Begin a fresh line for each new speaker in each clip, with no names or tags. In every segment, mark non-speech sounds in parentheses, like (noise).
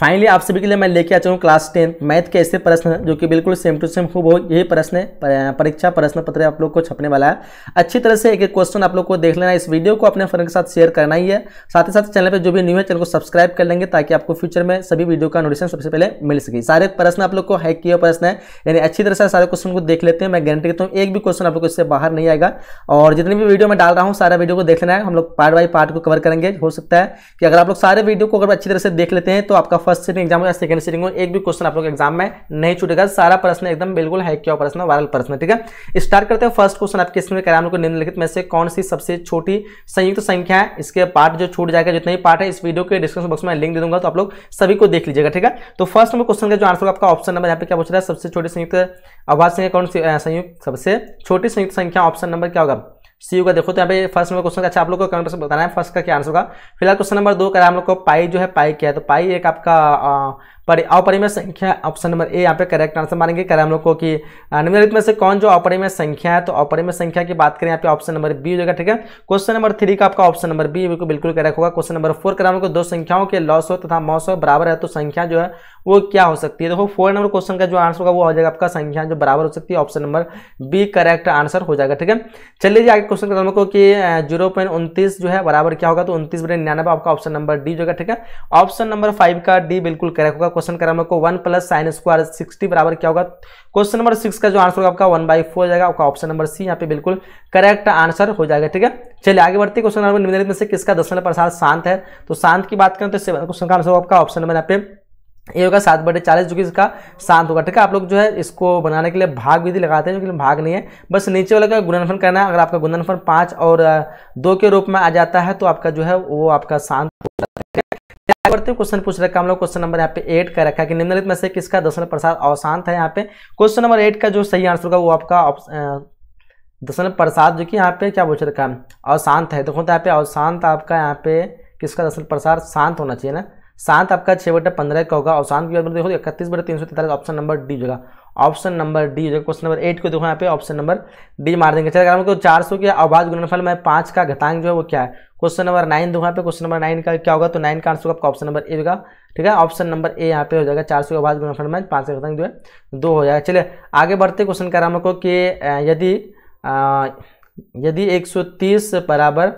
finally आप सभी के लिए मैं लेके आ चुका हूँ क्लास टेन मैथ के ऐसे प्रश्न जो कि बिल्कुल सेम टू सेम खूब हो यही प्रश्न है परीक्षा प्रश्न पत्र आप लोग को छपने वाला है अच्छी तरह से एक एक क्वेश्चन आप लोग को देख लेना है इस वीडियो को अपने फ्रेंड के साथ शेयर करना ही है साथ ही साथ चैनल पर जो भी न्यू है चैनल को सब्सक्राइब कर लेंगे ताकि आपको फ्यूचर में सभी वीडियो का नोटिशन सबसे पहले मिल सके सारे प्रश्न आप लोग को हैक किया प्रश्न है यानी अच्छी तरह से सारे क्वेश्चन को देख लेते हैं मैं गारंटी देता हूँ एक भी क्वेश्चन आप लोग इससे बाहर नहीं आएगा और जितनी भी वीडियो मैं डाल रहा हूँ सारा वीडियो को देख लेना है हम लोग पार्ट बाई पार्ट को कवर करेंगे हो सकता है कि अगर आप लोग सारे वीडियो को अगर अच्छी तरह से देख लेते हैं तो आप आपका फर्स्ट सीटिंग एग्जाम होगा सेकंड सीटिंग होगा एक भी क्वेश्चन आप लोग एग्जाम में नहीं छूटेगा सारा प्रश्न एकदम बिल्कुल है क्या प्रश्न वायरल प्रश्न ठीक है स्टार्ट करते हैं फर्स्ट क्वेश्चन आपके इसमें कह हम लोग निम्नलिखित में से कौन सी सबसे छोटी संयुक्त संख्या है इसके पार्ट जो छूट जाएगा जितने भी पार्ट है इस वीडियो के डिस्क्रिप्शन बॉक्स में लिंक दे दूंगा तो आप लोग सभी को देख लीजिएगा ठीक है तो फर्स्ट नंबर क्वेश्चन का जो आंसर आपका ऑप्शन नंबर यहाँ पे क्या पूछ रहा है सबसे छोटी संयुक्त आवाज संख्या कौन सी संयुक्त सबसे छोटी संयुक्त संख्या ऑप्शन नंबर क्या होगा सी यू का देखो तो यहाँ पे फर्स्ट नंबर क्वेश्चन का अच्छा आप लोग को कमेंट बताना है फर्स्ट का क्या आंसर होगा फिलहाल क्वेश्चन नंबर दो करा हम लोग को पाई जो है पाई क्या है तो पाई एक आपका पर संख्या ऑप्शन नंबर ए यहाँ पे करेक्ट आंसर मानेंगे करें हम लोग को कि निम्नलिखित में से कौन जो अपरिमय संख्या है तो अपरिमय संख्या की बात करें यहाँ पे ऑप्शन नंबर बी हो जाएगा ठीक है क्वेश्चन नंबर थ्री का आपका ऑप्शन नंबर बी बिल्कुल बिल्कुल करेक्ट होगा क्वेश्चन नंबर फोर करें हम लोग दो संख्याओं के लॉस हो तथा मॉस हो बराबर है तो संख्या जो है वो क्या हो सकती है देखो फोर नंबर क्वेश्चन का जो आंसर होगा वो हो जाएगा आपका संख्या जो बराबर हो सकती है option number B correct answer हो जाएगा ठीक है चलिए जी आगे क्वेश्चन करता हम लोग को कि जीरो पॉइंट उन्तीस जो है बराबर क्या होगा तो उनतीस बटे निन्यानवे आपका ऑप्शन नंबर डी जो है ठीक है ऑप्शन नंबर फाइव का डी बिल्कुल करेक्ट होगा होगा क्वेश्चन कर हमको one plus sine square sixty बराबर क्या होगा क्वेश्चन नंबर सिक्स का जो आंसर होगा आपका वन बाई फोर जाएगा आपका ऑप्शन नंबर सी यहाँ पे बिल्कुल करेक्ट आंसर हो जाएगा ठीक है चलिए आगे बढ़ते क्वेश्चन नंबर निम्नलिखित में से किसका दस प्रसाद शांत है तो शांत की बात करें तो क्वेश्चन का आंसर होगा आपका ऑप्शन नंबर यहाँ पे ये होगा सात बटे चालीस जो कि इसका शांत होगा ठीक है आप लोग जो है इसको बनाने के लिए भाग विधि लगाते हैं जो कि भाग नहीं है बस नीचे वाले का गुणनफल करना है अगर आपका गुणनफल पाँच और दो के रूप में आ जाता है तो आपका जो है वो आपका शांत होता है क्या करते हैं क्वेश्चन पूछ रखा हम लोग क्वेश्चन नंबर यहाँ पे एट का रखा कि निम्नलिखित में से किसका दशन प्रसाद अवसान है यहाँ पे क्वेश्चन नंबर एट का जो सही आंसर होगा वो आपका दशन प्रसाद जो कि यहाँ पे क्या पूछ रखा है अवशांत है देखो तो यहाँ पे अवशांत आपका यहाँ पे किसका दशन प्रसाद शांत होना चाहिए ना सात आपका छः बटा पंद्रह का होगा और सात के बात देखो तो इकतीस बटे तीन सौ तैतालीस ऑप्शन नंबर डी होगा ऑप्शन नंबर डी होगा क्वेश्चन नंबर एट को देखो यहाँ पे ऑप्शन नंबर डी मार देंगे चलिए अगर चार सौ के आवाज गुणनफल में पाँच का घतांग जो है वो क्या है क्वेश्चन नंबर नाइन दो यहाँ पे क्वेश्चन नंबर नाइन का क्या होगा तो नाइन का आंसर आपका ऑप्शन नंबर ए होगा ठीक है ऑप्शन नंबर ए यहाँ पे हो जाएगा चार सौ के आवाज गुणनफल में पाँच का घटांक जो है दो हो जाएगा चलिए आगे बढ़ते क्वेश्चन कर रहा को कि यदि यदि एक सौ तीस बराबर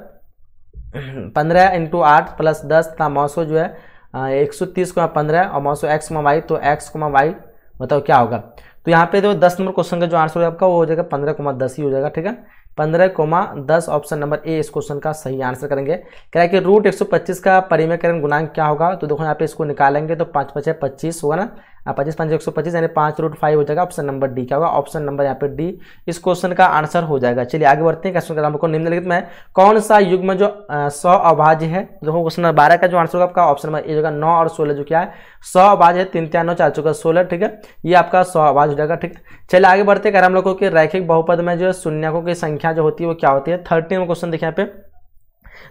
पंद्रह इंटू आठ प्लस दस तथा नौ जो है हाँ, एक सौ तीस को पंद्रह और मौसम सौ एक्स वाई तो एक्स कोमा वाई बताओ मतलब क्या होगा तो यहाँ पे जो दस नंबर क्वेश्चन का जो आंसर होगा आपका वो हो जाएगा पंद्रह कोमा दस ही हो जाएगा ठीक है पंद्रह कोमा दस ऑप्शन नंबर ए इस क्वेश्चन का सही आंसर करेंगे कह रहा है कि रूट एक सौ पच्चीस का परिमेयकरण गुणांक क्या होगा तो देखो यहाँ पे इसको निकालेंगे तो पाँच पचास पच्चीस होगा ना पच्चीस पांच एक सौ पच्चीस यानी पाँच रूट फाइव हो जाएगा ऑप्शन नंबर डी क्या होगा ऑप्शन नंबर यहाँ पे डी इस क्वेश्चन का आंसर हो जाएगा चलिए आगे बढ़ते हैं क्वेश्चन का निम्नलिखित में कौन सा युग में जो सौ अभाज्य है देखो क्वेश्चन नंबर बारह का जो आंसर होगा आपका ऑप्शन नंबर ए होगा नौ और सोलह जो क्या है सौ अभाज्य है तीन नौ चार चौका सोलह ठीक है ये आपका सौ अभाज हो जाएगा ठीक है चलिए आगे बढ़ते हैं हम लोगों के रैखिक बहुपद में जो शून्यकों की संख्या जो होती है वो क्या होती है थर्टीन क्वेश्चन देखिए यहाँ पे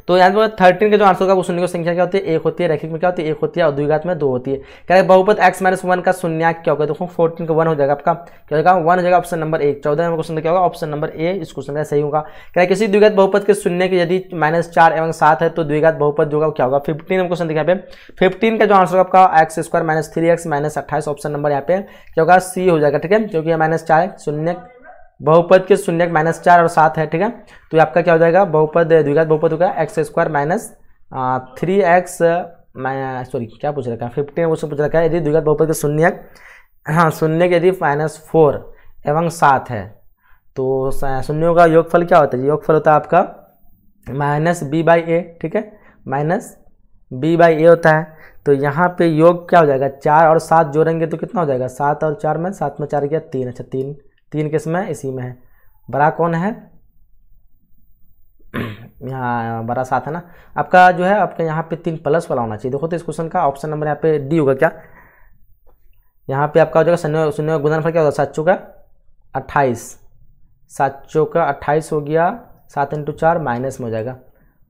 तो यहाँ पर थर्टीन के जो आंसर होगा वो शून्य की संख्या क्या होती है एक होती है रैखिक में क्या होती है एक होती है और द्विघात में दो होती है क्या रहे बहुपत एक्स माइनस वन का शून्य क्या होगा देखो फोर्टीन का वन हो जाएगा आपका क्या होगा वन हो जाएगा ऑप्शन नंबर एक चौदह नंबर क्वेश्चन क्या होगा ऑप्शन नंबर ए इस क्वेश्चन का सही होगा क्या किसी द्विघात बहुपत के शून्य के यदि माइनस चार एवं सात है तो द्विघात बहुपत जो होगा क्या होगा फिफ्टीन नंबर क्वेश्चन देखा फिफ्टीन का जो आंसर होगा आपका x square minus three x minus अट्ठाईस ऑप्शन नंबर यहाँ पे क्या होगा सी हो जाएगा ठीक है क्योंकि माइनस चार शून्य बहुपद के शून्य माइनस चार और सात है ठीक है तो आपका क्या हो जाएगा बहुपद द्विघात बहुपद होगा x square minus three x sorry क्या पूछ रखा है फिफ्टीन क्वेश्चन पूछ रखा है यदि द्विघात बहुपद के शून्य हाँ शून्य यदि माइनस फोर एवं सात है तो शून्यों का योगफल क्या होता है योगफल होता है आपका माइनस बी बाई ए ठीक है माइनस बी बाई ए होता है तो यहाँ पे योग क्या हो जाएगा चार और सात जोड़ेंगे तो कितना हो जाएगा सात और चार में सात में चार गया तीन अच्छा तीन तीन है इसी में है बड़ा कौन है (clears throat) यहाँ बड़ा साथ है ना आपका जो है आपका यहाँ पे तीन प्लस वाला होना चाहिए देखो तो इस क्वेश्चन का ऑप्शन नंबर यहाँ पे डी होगा क्या यहाँ पे आपका हो जाएगा शनि शनि गुदनफल क्या होगा सात का अट्ठाईस सात का अट्ठाईस हो गया सात इंटू चार माइनस में हो जाएगा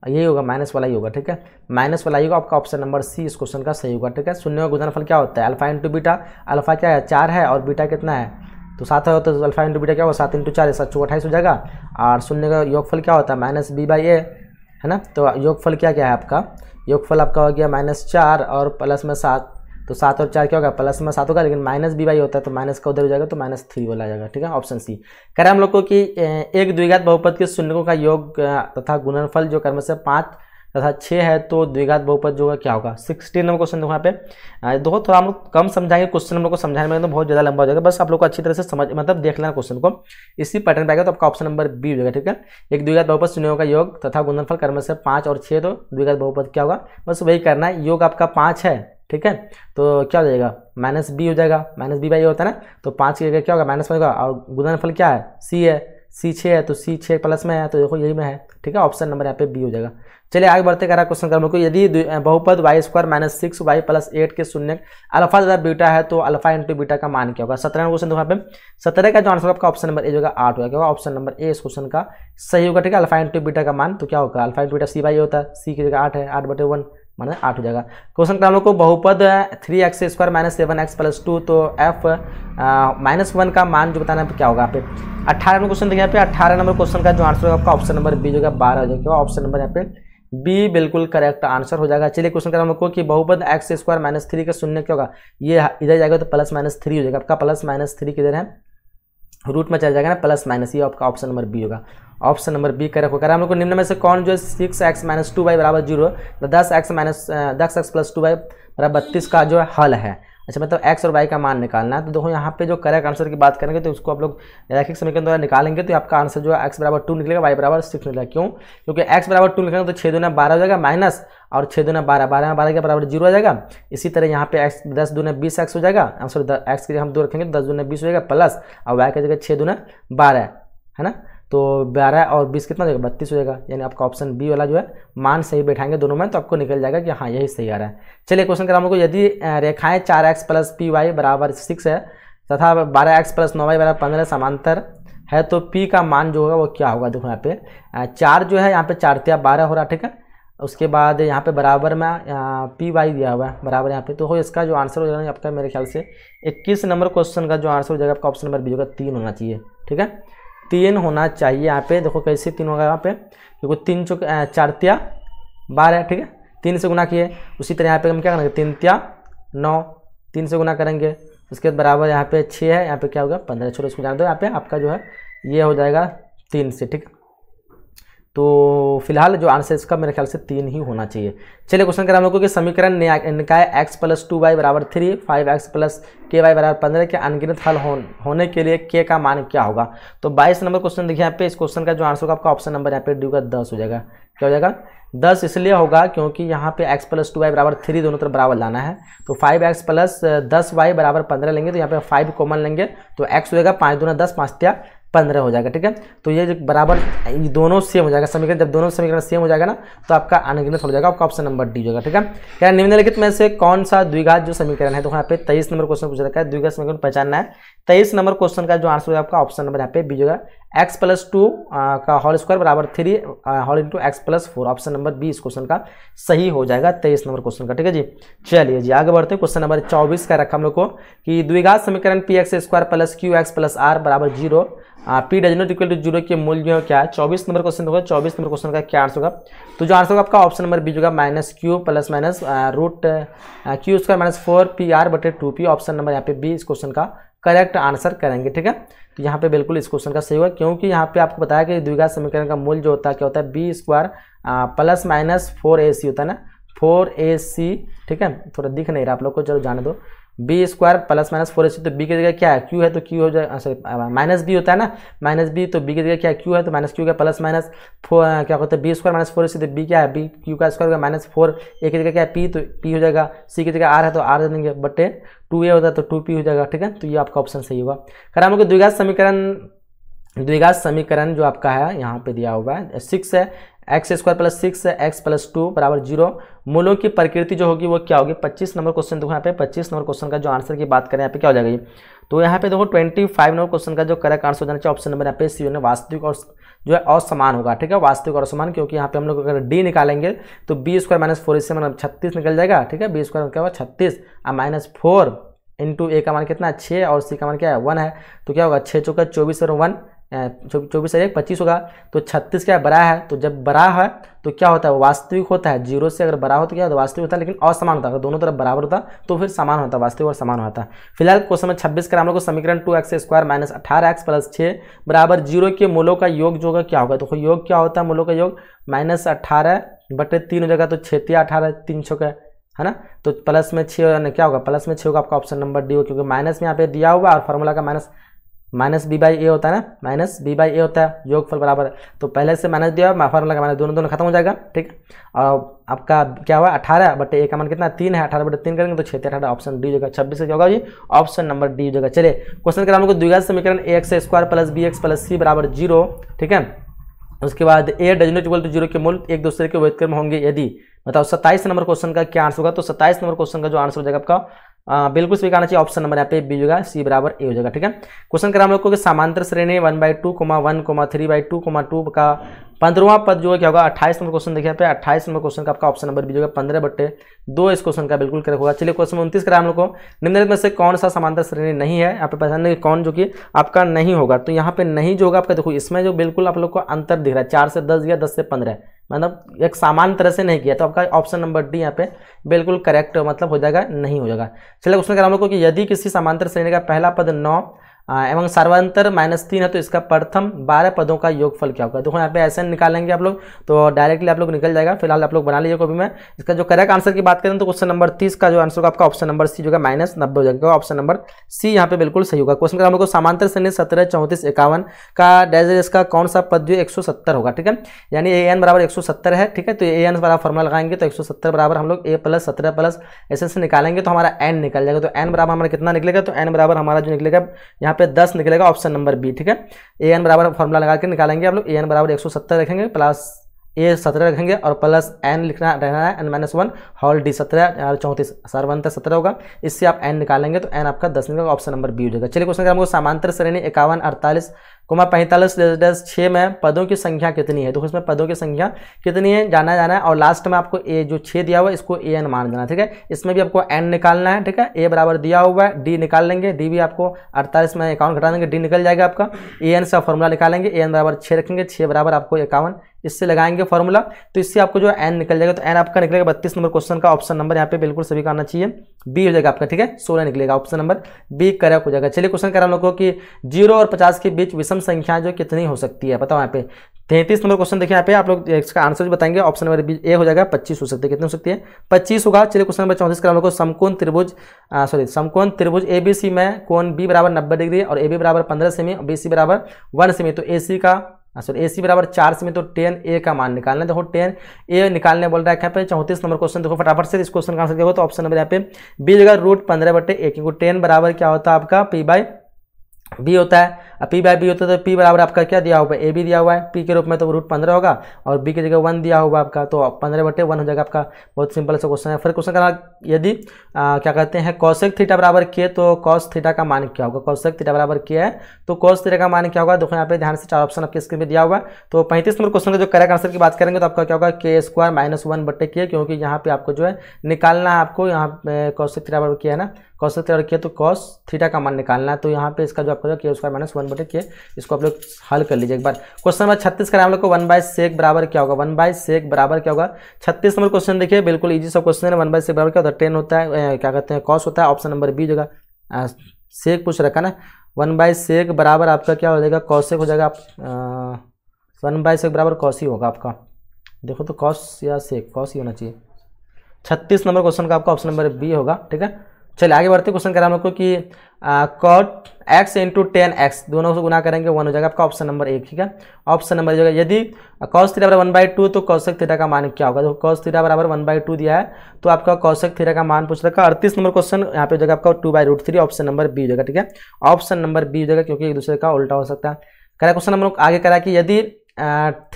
यही होगा माइनस वाला ही होगा ठीक है माइनस वाला ही होगा आपका ऑप्शन नंबर सी इस क्वेश्चन का सही होगा ठीक है शून्य का फल क्या होता है अल्फा इंटू बीटा अल्फा क्या है चार है और बीटा कितना है तो सात होता है तो अल्फा इंटू बीटा क्या होगा सात इंटू चार सात अट्ठाईस हो जाएगा और शून्य का योगफल क्या होता है माइनस बी बाई ए है ना तो योगफल क्या क्या है आपका योगफल आपका हो गया माइनस चार और प्लस में सात तो सात और चार क्या होगा प्लस में सात होगा लेकिन माइनस बी बाई होता है तो माइनस का उधर हो जाएगा तो माइनस थ्री बोला जाएगा ठीक है ऑप्शन सी कह रहे हम लोग को कि एक द्विघात बहुपद के शून्यों का योग तथा गुणनफल जो कर्म से पाँच तथा छः है तो द्विघात बहुपद जो होगा क्या होगा सिक्सटीन नंबर क्वेश्चन देखो यहाँ पे देखो थोड़ा हम लोग कम समझाएंगे क्वेश्चन हम लोग को समझाने में तो बहुत ज़्यादा लंबा हो जाएगा बस आप लोग को अच्छी तरह से समझ मतलब देख लेना क्वेश्चन को इसी पैटर्न पाएगा तो आपका ऑप्शन नंबर बी हो जाएगा ठीक है एक द्विघात बहुपद चुने होगा योग तथा गुंदनफल कर्म से पाँच और छः तो द्विघात बहुपद क्या होगा बस वही करना है योग आपका पाँच है ठीक है तो क्या हो जाएगा माइनस बी हो जाएगा माइनस बी बाई होता है ना तो पाँच जगह क्या होगा माइनस होगा और गुणनफल क्या है सी है सी छः है तो सी छः प्लस में है तो देखो यही में है ठीक है ऑप्शन नंबर यहाँ पे बी हो जाएगा चलिए आगे बढ़ते करा क्वेश्चन कर को यदि बहुपद y square minus six y plus eight के शून्य अल्फा ज्यादा बीटा है तो अल्फा इंटू बीटा का मान क्या होगा सत्रह क्वेश्चन देखो यहाँ पे सत्रह का जो आंसर आपका ऑप्शन नंबर ए होगा आठ होगा क्या ऑप्शन नंबर ए इस क्वेश्चन का सही होगा ठीक है अल्फा इंटू बीटा का मान तो क्या होगा alpha into beta c by होता है सी की जगह आठ है आठ बटे वन माना आठ हो जाएगा क्वेश्चन का हम लोग को बहुपद three x square minus seven x plus two तो एफ माइनस वन का मान जो बताना है क्या होगा आप अट्ठारह नंबर क्वेश्चन देखिए यहाँ पे अट्ठारह नंबर क्वेश्चन का जो आंसर होगा आपका ऑप्शन नंबर बी जो है बारह हो जाएगा ऑप्शन नंबर यहाँ पे बी बिल्कुल करेक्ट आंसर हो जाएगा चलिए क्वेश्चन कर हम लोग को कि बहुपद एक्स स्क्वायर माइनस थ्री का शून्य क्या होगा ये इधर जाएगा तो प्लस माइनस थ्री हो जाएगा आपका प्लस माइनस थ्री किधर है रूट में चला जाएगा ना प्लस माइनस ये आपका ऑप्शन नंबर बी होगा ऑप्शन नंबर बी करेक्ट होगा हम लोग को निम्न में से कौन जो है six x minus two y बराबर जीरो तो दस एक्स माइनस दस एक्स प्लस टू वाई बराबर बत्तीस का जो है हल है अच्छा मतलब एक्स और वाई का मान निकालना है तो देखो यहाँ पे जो करेक्ट आंसर की बात करेंगे तो उसको आप लोग रैखिक समीकरण द्वारा निकालेंगे तो आपका आंसर जो है एक्स बराबर टू निकलेगा वाई बराबर सिक्स निकलेगा क्यों क्योंकि एक्स बराबर टू निकलेगा तो छः दो बारह हो जाएगा माइनस और छः दुना बारह बारह में बारह के बराबर जीरो हो जाएगा इसी तरह यहाँ पे एक्स दस दुना बीस एक्स हो जाएगा आंसर एक्स के लिए हम दो रखेंगे तो दस दुना बीस हो जाएगा प्लस और वाई का जगह छः दुना बारह है ना तो बारह और बीस कितना हो जाएगा बत्तीस हो जाएगा यानी आपका ऑप्शन बी वाला जो है मान सही बैठाएंगे दोनों में तो आपको निकल जाएगा कि हाँ यही सही आ रहा है चलिए क्वेश्चन कर हमको यदि रेखाएं चार एक्स प्लस पी वाई बराबर सिक्स है तथा बारह एक्स प्लस नौ वाई बराबर पंद्रह समांतर है तो पी का मान जो होगा वो क्या होगा देखो यहाँ पे चार जो है यहाँ पे चार त्या बारह हो रहा ठीक है उसके बाद यहाँ पे बराबर में पी वाई दिया हुआ है बराबर यहाँ पे तो हो इसका जो आंसर हो जाएगा आपका मेरे ख्याल से इक्कीस नंबर क्वेश्चन का जो आंसर हो जाएगा आपका ऑप्शन नंबर बी होगा तीन होना चाहिए ठीक है तीन होना चाहिए यहाँ पे देखो कैसे तीन होगा यहाँ पे देखो तीन चौक चार तिया बारह ठीक है तीन से गुना किए उसी तरह यहाँ पे हम क्या करेंगे तीन तिया नौ तीन से गुना करेंगे उसके बाद बराबर यहाँ पे छः है यहाँ पे क्या होगा पंद्रह छोटे उसको जान दो यहाँ पे आपका जो है ये हो जाएगा तीन से ठीक है तो फिलहाल जो आंसर इसका मेरे ख्याल से तीन ही होना चाहिए चलिए क्वेश्चन करें हम लोगों के समीकरण निकाय एक्स प्लस टू वाई बराबर three five x plus k y बराबर पंद्रह के अनगिनत हल हो, होने के लिए के का मान क्या होगा तो बाईस नंबर क्वेश्चन देखिए यहाँ पे इस क्वेश्चन का जो आंसर होगा आपका ऑप्शन नंबर यहाँ पे डी का दस हो जाएगा क्या हो जाएगा दस इसलिए होगा क्योंकि यहाँ पे x प्लस टू वाई बराबर थ्री दोनों तरफ बराबर लाना है तो फाइव एक्स प्लस दस वाई बराबर पंद्रह लेंगे तो यहाँ पे फाइव कॉमन लेंगे तो x होएगा पाँच दोनों दस पाँच पंद्रह हो जाएगा ठीक है तो ये जो बराबर दोनों सेम हो जाएगा समीकरण जब दोनों समीकरण सेम हो जाएगा ना तो आपका अनगिनत हो जाएगा आपका ऑप्शन नंबर डी होगा ठीक है क्या निम्नलिखित में से कौन सा द्विघात जो समीकरण है तो यहाँ पे तेईस नंबर क्वेश्चन पूछ रखा है द्विघात समीकरण पहचानना है तेईस तो नंबर क्वेश्चन का जो आंसर होगा आपका ऑप्शन नंबर यहाँ पे बी होगा एक्स प्लस टू का होल स्क्वायर बराबर three whole into x plus four option number B इस क्वेश्चन का सही हो जाएगा तेईस तो नंबर क्वेश्चन का ठीक है जी चलिए जी आगे बढ़ते हैं क्वेश्चन नंबर चौबीस का रखा हम लोग को कि द्विघात समीकरण p x square plus q x plus r बराबर zero p does not equal to zero के मूल्य जो क्या है चौबीस नंबर क्वेश्चन होगा चौबीस नंबर क्वेश्चन का क्या आंसर होगा तो जो आंसर होगा आपका ऑप्शन नंबर बी होगा minus q plus minus root q square minus four p r बटे टू पी ऑप्शन नंबर यहाँ पे बी इस क्वेश्चन का करेक्ट आंसर करेंगे ठीक है तो यहाँ पे बिल्कुल इस क्वेश्चन का सही हुआ क्योंकि यहाँ पे आपको बताया कि द्विघात समीकरण का मूल जो होता है क्या होता है b square plus minus four a c होता है ना फोर ए सी ठीक है थोड़ा दिख नहीं रहा आप लोग को चलो जाने दो b square plus minus four h तो बी की जगह क्या है क्यू है तो क्यू हो जाएगा सॉरी माइनस बी होता है ना माइनस बी तो बी की जगह क्या क्यू है तो माइनस क्यू का प्लस माइनस फोर क्या होता है b square minus four h तो बी क्या है बी क्यू का स्क्वायर होगा माइनस फोर ए की जगह क्या है पी तो पी हाँ, तो हो जाएगा सी की जगह आर है तो आर देंगे बटे टू ए होता है तो टू पी हो जाएगा ठीक है तो ये आपका ऑप्शन सही होगा खराब होगा द्विघात समीकरण द्विघात समीकरण जो आपका है यहाँ पे दिया हुआ है सिक्स है x square plus six x plus two बराबर जीरो मूलों की प्रकृति जो होगी वो क्या होगी पच्चीस नंबर क्वेश्चन देखो यहाँ पे पच्चीस नंबर क्वेश्चन का जो आंसर की बात करें यहाँ पे क्या हो जाएगी तो यहाँ पे देखो ट्वेंटी फाइव नंबर क्वेश्चन का जो करेक्ट आंसर हो जाना चाहिए ऑप्शन नंबर यहाँ पे सी वास्तविक और जो है असमान होगा ठीक है वास्तविक और असमान क्योंकि यहाँ पे हम लोग अगर डी निकालेंगे तो बी स्क्वायर माइनस फोर इससे मतलब छत्तीस निकल जाएगा ठीक है बी मतलब स्क्वायर क्या होगा छत्तीस और माइनस फोर इंटू ए का मान कितना छः और सी का मान क्या है वन है तो क्या होगा छः चौका चौबीस और वन चौबीस एक पच्चीस होगा तो छत्तीस क्या बड़ा है तो जब बड़ा है तो क्या होता है वास्तविक होता है जीरो से अगर बड़ा हो तो क्या होता है वास्तविक होता है लेकिन असमान होता है अगर दोनों तरफ बराबर होता तो फिर समान होता वास्तविक और समान होता फिलहाल क्वेश्चन में छब्बीस का हम लोग को समीकरण टू एक्स स्क्वायर माइनस अठारह एक्स प्लस छः बराबर जीरो के मूलों का योग जो होगा क्या होगा तो योग क्या होता है मूलों का योग माइनस अठारह बटे तीन हो जाएगा तो छतिया अठारह तीन छो का है ना तो प्लस में छः क्या होगा प्लस में छः होगा आपका ऑप्शन नंबर डी हो क्योंकि माइनस में यहाँ पे दिया हुआ और फॉर्मूला का minus minus b by a होता है ना माइनस बी बाई ए होता है योगफल बराबर तो पहले से माइनस दिया हुआ फॉर्मूला का माइनस दोनों दोनों खत्म हो जाएगा ठीक है और आपका क्या हुआ अठारह बटे ए का मान कितना तीन है अठारह बटे तीन करेंगे तो छह अठारह ऑप्शन डी जगह छब्बीस से होगा जी ऑप्शन नंबर डी जगह चले क्वेश्चन कर हमको द्विघात समीकरण a x square plus b x plus c बराबर जीरो ठीक है उसके बाद a does not equal to zero के मूल एक दूसरे के व्यतक्रम होंगे यदि बताओ सत्ताईस नंबर क्वेश्चन का क्या आंसर होगा तो सत्ताईस नंबर क्वेश्चन का जो आंसर हो जाएगा आपका आ, हाँ, बिल्कुल सही चाहिए ऑप्शन नंबर यहाँ पे बी होगा सी बराबर ए हो जाएगा ठीक है क्वेश्चन कर हम लोग को समांतर श्रेणी one by two comma one comma three by two comma two का पंद्रवा पद जो है क्या होगा अट्ठाईस नंबर क्वेश्चन देखिए पे अट्ठाईस नंबर क्वेश्चन का आपका ऑप्शन नंबर बी होगा पंद्रह बट्टे दो इस क्वेश्चन का बिल्कुल करेक्ट होगा चलिए क्वेश्चन उन्तीस करा हम लोग को निम्नलिखित में से कौन सा समांतर श्रेणी नहीं है आप पे पहचान कौन जो कि आपका नहीं होगा तो यहाँ पे नहीं जो होगा आपका देखो इसमें जो बिल्कुल आप लोग को अंतर दिख रहा है चार से दस या दस से पंद्रह मतलब एक सामान्य तरह से नहीं किया तो आपका ऑप्शन नंबर डी यहाँ पे बिल्कुल करेक्ट मतलब हो जाएगा नहीं हो जाएगा चलिए क्वेश्चन करा हम लोग को यदि किसी समांतर श्रेणी का पहला पद नौ एवं सर्वांतर माइनस तीन है तो इसका प्रथम बारह पदों का योगफल क्या होगा देखो यहाँ पे ऐसे निकालेंगे आप लोग तो डायरेक्टली आप लोग निकल जाएगा फिलहाल आप लोग बना लीजिए कभी मैं इसका जो करेक्ट आंसर की बात करें तो क्वेश्चन नंबर तीस का जो आंसर होगा आपका ऑप्शन नंबर सी जो है माइनस नब्बे हो जाएगा ऑप्शन नंबर सी यहाँ पे बिल्कुल सही होगा क्वेश्चन हम लोग को समांतर श्रेणी सत्रह चौंतीस इक्यावन का डेजर इसका कौन सा पद जो एक होगा ठीक है यानी ए एन बराबर एक है ठीक है तो ए एन बराबर फॉर्मुला लगाएंगे तो एक बराबर हम लोग ए प्लस सत्रह प्लस ऐसे से निकालेंगे तो हमारा एन निकल जाएगा तो एन बराबर हमारा कितना निकलेगा तो एन बराबर हमारा जो निकलेगा यहाँ यहाँ पे दस निकलेगा ऑप्शन नंबर बी ठीक है ए एन बराबर फॉर्मूला लगा के निकालेंगे आप लोग ए एन बराबर एक सौ सत्तर रखेंगे प्लस ए सत्रह रखेंगे और प्लस एन लिखना रहना है n minus one whole d सत्रह और चौंतीस सर बनता सत्रह होगा इससे आप एन निकालेंगे तो एन आपका दस निकलेगा ऑप्शन नंबर बी हो जाएगा चलिए क्वेश्चन हमको समांतर श्रेणी इक्यावन अड़तालीस कुमा पैंतालीस डैश छः में पदों की संख्या कितनी है तो इसमें पदों की संख्या कितनी है जाना जाना है और लास्ट में आपको ए जो छः दिया हुआ है इसको ए एन मान देना ठीक है इसमें भी आपको एन निकालना है ठीक है ए बराबर दिया हुआ है डी निकाल लेंगे डी भी आपको अड़तालीस में अकाउंट घटा देंगे डी निकल जाएगा आपका ए एन से फॉर्मूला निकालेंगे ए एन बराबर छः रखेंगे छः बराबर आपको इक्यावन इससे लगाएंगे फॉर्मूला तो इससे आपको जो एन निकल जाएगा तो एन आपका निकलेगा बत्तीस नंबर क्वेश्चन का ऑप्शन नंबर यहाँ पे बिल्कुल सभी का आना चाहिए बी हो जाएगा आपका ठीक है सोलह निकलेगा ऑप्शन नंबर बी करेक्ट हो जाएगा चलिए क्वेश्चन कर हम लोग को कि जीरो और पचास के बीच विषम संख्या जो कितनी हो सकती है बताओ यहाँ पे तैंतीस नंबर क्वेश्चन देखिए यहाँ पे आप लोग इसका आंसर भी बताएंगे ऑप्शन नंबर बी ए हो जाएगा पच्चीस हो सकती है कितनी हो सकती है पच्चीस होगा चलिए क्वेश्चन नंबर चौंतीस करा हम लोग को त्रिभुज सॉरी समकोन त्रिभुज ए बी सी में कौन बी बराबर नब्बे डिग्री और ए बी बराबर पंद्रह सेमी बी सी बराबर वन सेमी तो ए सी का सर ए सी बराबर चार से में तो टेन ए का मान निकालना देखो टेन ए निकालने बोल रहा है यहाँ पे चौंतीस नंबर क्वेश्चन देखो फटाफट से इस क्वेश्चन का आंसर देखो तो ऑप्शन नंबर यहाँ पे बी जगह रूट पंद्रह बटे ए क्योंकि टेन बराबर क्या होता है आपका पी बाई बी होता है अब पी बाई बी होता तो पी बराबर आपका क्या दिया हुआ ए बी दिया हुआ है पी के रूप में तो रूट पंद्रह होगा और बी की जगह वन दिया हुआ आपका तो पंद्रह बटे वन हो जाएगा आपका बहुत सिंपल सा क्वेश्चन है फिर क्वेश्चन करा यदि क्या कहते हैं कौशिक थीटा बराबर के तो कौश थीटा का मान क्या होगा कौशिक थीटा बराबर के है तो कौश थीटा का मान क्या होगा देखो यहाँ पे ध्यान से चार ऑप्शन आपके स्क्रीन पर दिया हुआ है तो पैंतीस नंबर क्वेश्चन का जो करेक्ट आंसर की बात करेंगे तो आपका क्या होगा के स्क्वायर माइनस वन बटे के क्योंकि यहाँ पे आपको जो है निकालना है आपको यहाँ कौशिक थीटा बराबर किया है ना कौशिक थीटा किया तो कौश थीटा का मान निकालना है तो यहाँ पे इसका जो आपका के स्क्वायर माइनस वन ठीक है इसको आप लोग हल कर लीजिए एक बार क्वेश्चन नंबर छत्तीस का हम लोग को वन बाय सेक बराबर क्या होगा वन बाय सेक बराबर क्या होगा छत्तीस नंबर क्वेश्चन देखिए बिल्कुल ईजी सब क्वेश्चन है वन बाय सेक बराबर क्या होता है टेन होता है क्या कहते हैं कॉस होता है ऑप्शन नंबर बी जगह सेक पूछ रखा ना वन बाय सेक बराबर आपका क्या हो जाएगा कौशिक हो जाएगा आप वन बाय सेक बराबर कौश ही होगा आपका देखो तो कौश या सेक कौश ही होना चाहिए छत्तीस नंबर क्वेश्चन का आपका ऑप्शन नंबर बी होगा ठीक है चलिए आगे बढ़ते क्वेश्चन करा हम लोग को कि cot x into tan x दोनों से गुना करेंगे वन हो जाएगा आपका ऑप्शन नंबर एक ठीक है ऑप्शन नंबर जाएगा यदि कॉस थीटा बराबर वन बाई टू तो कौशक थीटा का मान क्या होगा तो कॉस थीटा बराबर वन बाई टू दिया है तो आपका कौशक थीटा का मान पूछ रखा अड़तीस नंबर क्वेश्चन यहाँ पे जगह आपका two by root three option number B जगह ठीक है ऑप्शन नंबर बी जगह क्योंकि एक दूसरे का उल्टा हो सकता है करा क्वेश्चन हम लोग आगे करा कि यदि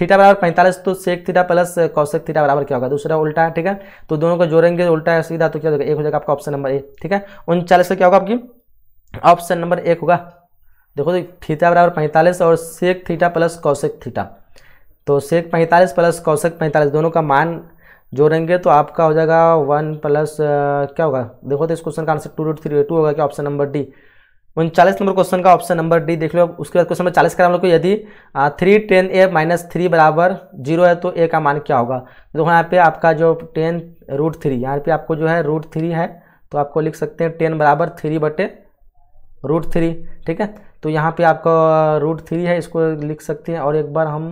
थीटा बराबर पैंतालीस तो sec theta plus cosec theta बराबर क्या होगा दूसरा उल्टा है ठीक है तो दोनों को जोड़ेंगे उल्टा है सीधा तो क्या होगा एक हो जाएगा आपका ऑप्शन नंबर ए ठीक है उनचालीस का क्या होगा आपकी ऑप्शन नंबर एक होगा देखो तो थीटा बराबर पैंतालीस और sec theta plus cosec theta तो सेक पैंतालीस प्लस कौशिक पैंतालीस दोनों का मान जोड़ेंगे तो आपका हो जाएगा वन प्लस क्या होगा देखो तो इस क्वेश्चन का answer two root three two होगा क्या ऑप्शन नंबर डी उनचालीस नंबर क्वेश्चन का ऑप्शन नंबर डी देख लो उसके बाद क्वेश्चन नंबर चालीस का हम लोग को यदि three tan a minus three बराबर जीरो है तो ए का मान क्या होगा देखो तो यहाँ पे आपका जो टेन रूट थ्री यहाँ पे आपको जो है रूट थ्री है तो आपको लिख सकते हैं टेन बराबर थ्री बटे रूट थ्री ठीक है तो यहाँ पे आपका रूट थ्री है इसको लिख सकते हैं और एक बार हम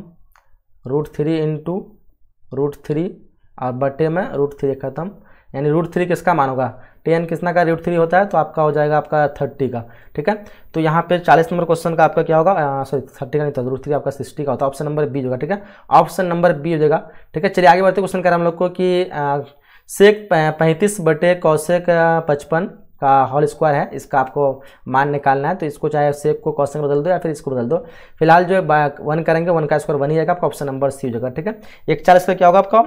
root three into root three और बटे में रूट थ्री खत्म यानी रूट थ्री किसका मान होगा टेन किसना का रूट थ्री होता है तो आपका हो जाएगा आपका थर्टी का ठीक है तो यहाँ पे चालीस नंबर क्वेश्चन का आपका क्या होगा सॉरी थर्टी का नहीं था रूट थ्री आपका सिक्सटी का होता है ऑप्शन नंबर बी होगा ठीक है ऑप्शन नंबर बी हो जाएगा ठीक है चलिए आगे बढ़ते क्वेश्चन करें हम लोग को कि सेक पैंतीस बटे कौशेक पचपन का होल स्क्वायर है इसका आपको मान निकालना है तो इसको चाहे सेक को कॉस बदल दो या फिर इसको बदल दो फिलहाल जो वन करेंगे वन का स्क्वायर वन ही जाएगा आपका ऑप्शन नंबर सी हो जाएगा ठीक है एक चालीस का क्या होगा आपका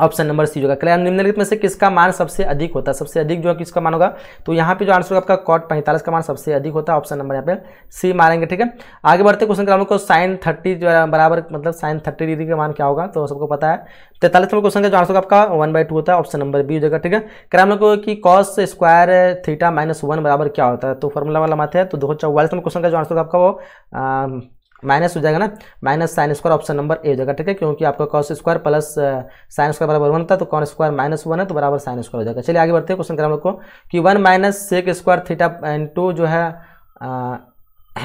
ऑप्शन नंबर सी है क्लियर निम्नलिखित में से किसका मान सबसे अधिक होता है सबसे अधिक जो है किसका मान होगा तो यहाँ पे जो आंसर होगा आपका कॉट पैंतालीस का मान सबसे अधिक होता है ऑप्शन नंबर यहाँ पे सी मारेंगे ठीक है आगे बढ़ते क्वेश्चन का हम लोग को साइन थर्टी जो है बराबर मतलब साइन थर्टी डिग्री का मान क्या होगा तो सबको पता है तैतालीस नंबर क्वेश्चन का जो आंसर होगा आपका वन बाई टू होता है ऑप्शन नंबर बी हो जाएगा ठीक है क्या हम लोग को कि cos square theta minus one बराबर क्या होता है तो फॉर्मूला वाला मत है तो दो सौ चौवालीस नंबर क्वेश्चन का जो आंसर होगा आपका वो माइनस हो जाएगा ना minus sine square option number A हो जाएगा ठीक है क्योंकि आपका cos square plus sine square बराबर वन था तो कॉन स्क्वायर माइनस वन है तो बराबर साइन स्क्वायर हो जाएगा चलिए आगे बढ़ते हैं क्वेश्चन करें हम लोग को कि one minus sec square theta into जो है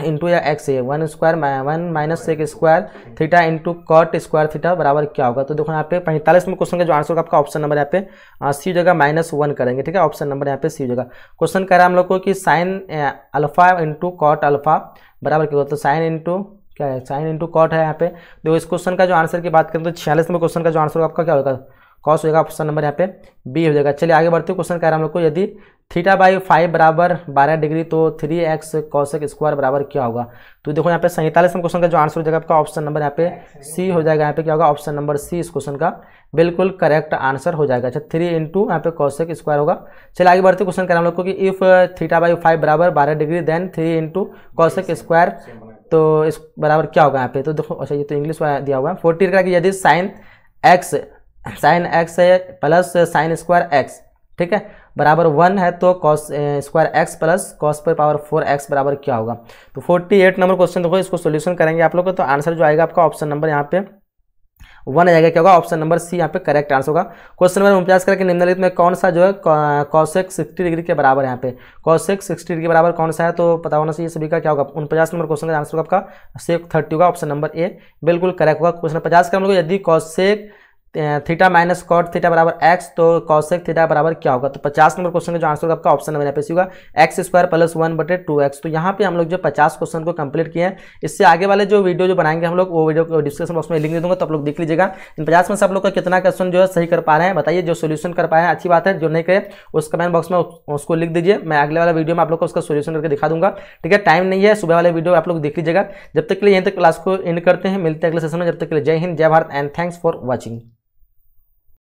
इंटू या एक्स है one square one minus sec square theta into cot square theta बराबर क्या होगा तो देखो यहाँ पे पैंतालीस में क्वेश्चन का जो आंसर होगा आपका ऑप्शन नंबर यहाँ पे सी जगह माइनस वन करेंगे ठीक है ऑप्शन नंबर यहाँ पे सी जगह क्वेश्चन कह रहा है हम लोग को कि sine alpha into cot alpha बराबर क्या होता है तो साइन इंटू क्या है साइन इंटू कॉट है यहाँ पे देखो इस क्वेश्चन का जो आंसर की बात करें तो छियालीस नंबर क्वेश्चन का जो आंसर होगा आपका क्या होगा कॉस होगा ऑप्शन नंबर यहाँ पे बी हो जाएगा चलिए आगे बढ़ते क्वेश्चन कह रहा हम लोग को यदि थीटा बाई फाइव बराबर बारह डिग्री तो थ्री एक्स कौशक स्क्वायर बराबर क्या होगा तो देखो यहाँ पे सैंतालीस नंबर क्वेश्चन का जो आंसर हो जाएगा आपका ऑप्शन नंबर यहाँ पे सी हो जाएगा यहाँ पे क्या होगा ऑप्शन नंबर सी इस क्वेश्चन का बिल्कुल करेक्ट आंसर हो जाएगा अच्छा थ्री इंटू यहाँ पे कौशक स्क्वायर होगा चलिए आगे बढ़ते क्वेश्चन कह रहा हम लोग को कि इफ थीटा बाई फाइव बराबर बारह degree then three into cosec square तो इस बराबर क्या होगा यहाँ पे तो देखो अच्छा ये तो इंग्लिश में दिया हुआ है फोर्टी का कि यदि साइन एक्स साइन एक्स है प्लस साइन स्क्वायर एक्स ठीक है बराबर वन है तो cos square x plus cos पर पावर फोर एक्स बराबर क्या होगा तो फोर्टी एट नंबर क्वेश्चन देखो इसको सोल्यूशन करेंगे आप लोग को तो आंसर जो आएगा आपका ऑप्शन नंबर यहाँ पे वन आ जाएगा क्या होगा ऑप्शन नंबर सी यहाँ पे करेक्ट आंसर होगा क्वेश्चन नंबर उनचास करके निम्नलिखित में कौन सा जो है कौशेक सिक्सटी डिग्री के बराबर यहाँ पे कौशेक सिक्सटी डिग्री के बराबर कौन सा है तो पता होना चाहिए सभी का क्या होगा उनपचास नंबर क्वेश्चन का आंसर होगा आपका सेक थर्टी होगा ऑप्शन नंबर ए बिल्कुल करेक्ट होगा क्वेश्चन पचास का हम लोग यदि cosec theta minus cot theta बराबर एक्स तो कॉसेक थीटा बराबर क्या होगा तो पचास नंबर क्वेश्चन का जो आंसर होगा आपका ऑप्शन नंबर यहाँ पे होगा एक्स स्क्वायर प्लस वन बटे टू एक्स तो यहाँ पे हम लोग जो पचास क्वेश्चन को कंप्लीट किए हैं इससे आगे वाले जो वीडियो जो बनाएंगे हम लोग वो वीडियो को डिस्क्रिप्शन बॉक्स में लिंक दे दूंगा तो आप लोग देख लीजिएगा इन पचास में से आप लोग का कितना क्वेश्चन जो है सही कर पा रहे हैं बताइए जो सोल्यूशन कर पाए हैं अच्छी बात है जो नहीं करें उस कमेंट बॉक्स में उसको लिख दीजिए मैं अगले वाला वीडियो में आप लोग को उसका सोल्यूशन करके दिखा दूंगा ठीक है टाइम नहीं है सुबह वाले वीडियो आप लोग देख लीजिएगा जब तक के लिए यहीं तक क्लास को एंड करते हैं मिलते हैं अगले सेशन में जब तक के लिए जय हिंद जय Bharat and thanks for watching